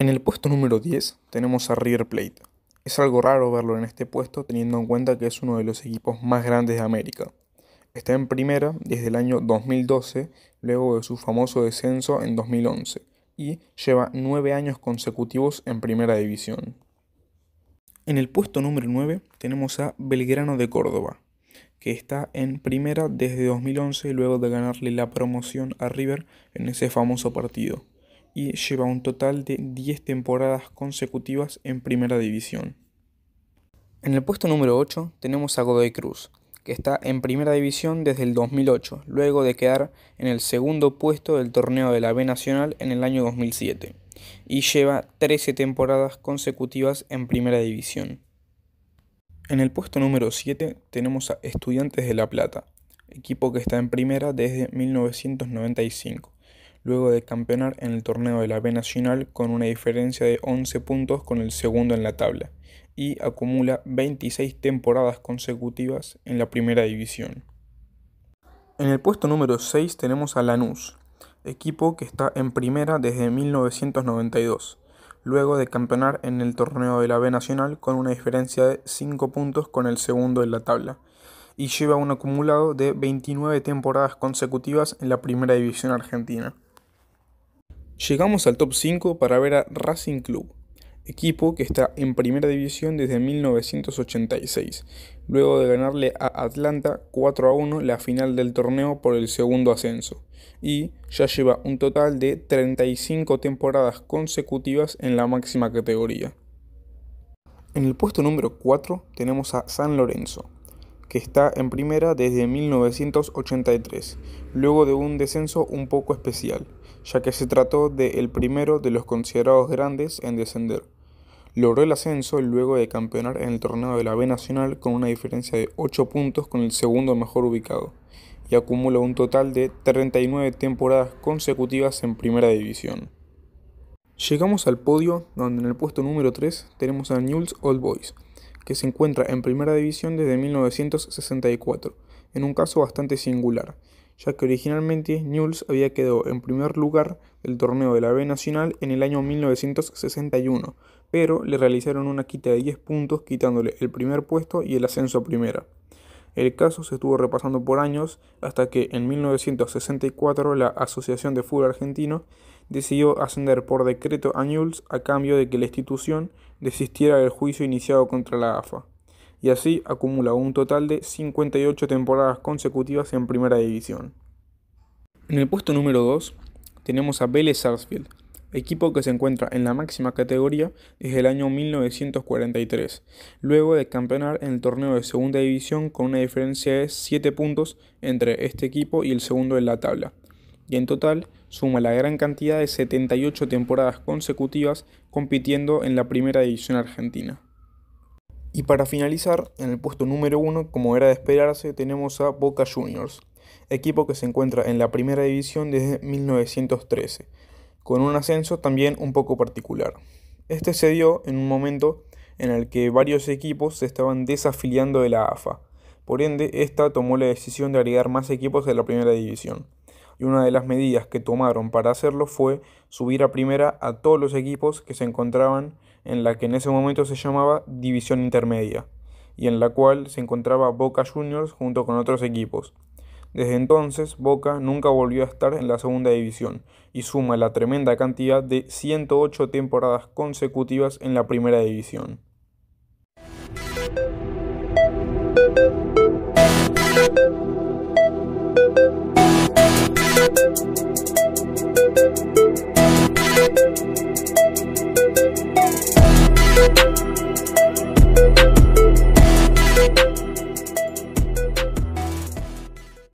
En el puesto número 10 tenemos a River Plate. Es algo raro verlo en este puesto teniendo en cuenta que es uno de los equipos más grandes de América. Está en primera desde el año 2012, luego de su famoso descenso en 2011, y lleva 9 años consecutivos en primera división. En el puesto número 9 tenemos a Belgrano de Córdoba, que está en primera desde 2011 luego de ganarle la promoción a River en ese famoso partido y lleva un total de 10 temporadas consecutivas en Primera División. En el puesto número 8 tenemos a Godoy Cruz, que está en Primera División desde el 2008, luego de quedar en el segundo puesto del torneo de la B Nacional en el año 2007, y lleva 13 temporadas consecutivas en Primera División. En el puesto número 7 tenemos a Estudiantes de La Plata, equipo que está en primera desde 1995 luego de campeonar en el torneo de la B Nacional con una diferencia de 11 puntos con el segundo en la tabla, y acumula 26 temporadas consecutivas en la primera división. En el puesto número 6 tenemos a Lanús, equipo que está en primera desde 1992, luego de campeonar en el torneo de la B Nacional con una diferencia de 5 puntos con el segundo en la tabla, y lleva un acumulado de 29 temporadas consecutivas en la primera división argentina. Llegamos al top 5 para ver a Racing Club, equipo que está en primera división desde 1986, luego de ganarle a Atlanta 4 a 1 la final del torneo por el segundo ascenso, y ya lleva un total de 35 temporadas consecutivas en la máxima categoría. En el puesto número 4 tenemos a San Lorenzo, que está en primera desde 1983, luego de un descenso un poco especial ya que se trató de el primero de los considerados grandes en descender. Logró el ascenso luego de campeonar en el torneo de la B Nacional con una diferencia de 8 puntos con el segundo mejor ubicado, y acumula un total de 39 temporadas consecutivas en primera división. Llegamos al podio, donde en el puesto número 3 tenemos a Newell's Old Boys, que se encuentra en primera división desde 1964, en un caso bastante singular, ya que originalmente Newell's había quedado en primer lugar del torneo de la B Nacional en el año 1961, pero le realizaron una quita de 10 puntos quitándole el primer puesto y el ascenso a primera. El caso se estuvo repasando por años hasta que en 1964 la Asociación de Fútbol Argentino decidió ascender por decreto a Newell's a cambio de que la institución desistiera del juicio iniciado contra la AFA y así acumula un total de 58 temporadas consecutivas en primera división. En el puesto número 2 tenemos a Vélez Sarsfield, equipo que se encuentra en la máxima categoría desde el año 1943, luego de campeonar en el torneo de segunda división con una diferencia de 7 puntos entre este equipo y el segundo en la tabla, y en total suma la gran cantidad de 78 temporadas consecutivas compitiendo en la primera división argentina. Y para finalizar, en el puesto número uno, como era de esperarse, tenemos a Boca Juniors, equipo que se encuentra en la primera división desde 1913, con un ascenso también un poco particular. Este se dio en un momento en el que varios equipos se estaban desafiliando de la AFA, por ende, esta tomó la decisión de agregar más equipos de la primera división y una de las medidas que tomaron para hacerlo fue subir a primera a todos los equipos que se encontraban en la que en ese momento se llamaba División Intermedia y en la cual se encontraba Boca Juniors junto con otros equipos. Desde entonces, Boca nunca volvió a estar en la segunda división y suma la tremenda cantidad de 108 temporadas consecutivas en la primera división. you